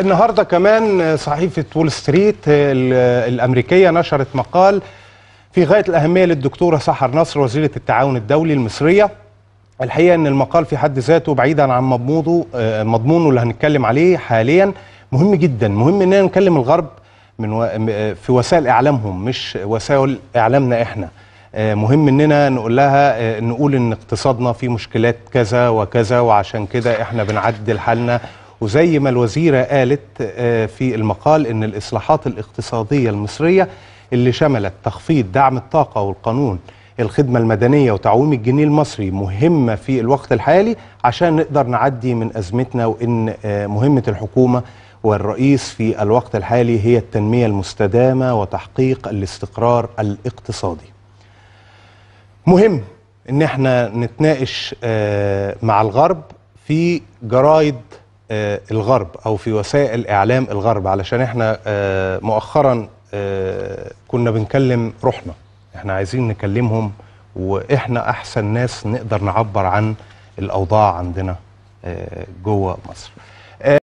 النهارده كمان صحيفه وول ستريت الامريكيه نشرت مقال في غايه الاهميه للدكتوره سحر نصر وزيره التعاون الدولي المصريه الحقيقه ان المقال في حد ذاته بعيدا عن مضمونه آه، مضمونه اللي هنتكلم عليه حاليا مهم جدا مهم اننا نكلم الغرب من و... في وسائل اعلامهم مش وسائل اعلامنا احنا آه، مهم اننا نقول لها آه، نقول ان اقتصادنا فيه مشكلات كذا وكذا وعشان كده احنا بنعدل حالنا وزي ما الوزيرة قالت آه، في المقال أن الإصلاحات الاقتصادية المصرية اللي شملت تخفيض دعم الطاقة والقانون الخدمة المدنية وتعويم الجنيه المصري مهمة في الوقت الحالي عشان نقدر نعدي من أزمتنا وإن آه، مهمة الحكومة والرئيس في الوقت الحالي هي التنمية المستدامة وتحقيق الاستقرار الاقتصادي مهم ان احنا نتناقش آه، مع الغرب في جرايد آه، الغرب او في وسائل اعلام الغرب علشان احنا آه، مؤخرا آه، كنا بنكلم روحنا احنا عايزين نكلمهم واحنا احسن ناس نقدر نعبر عن الاوضاع عندنا جوه مصر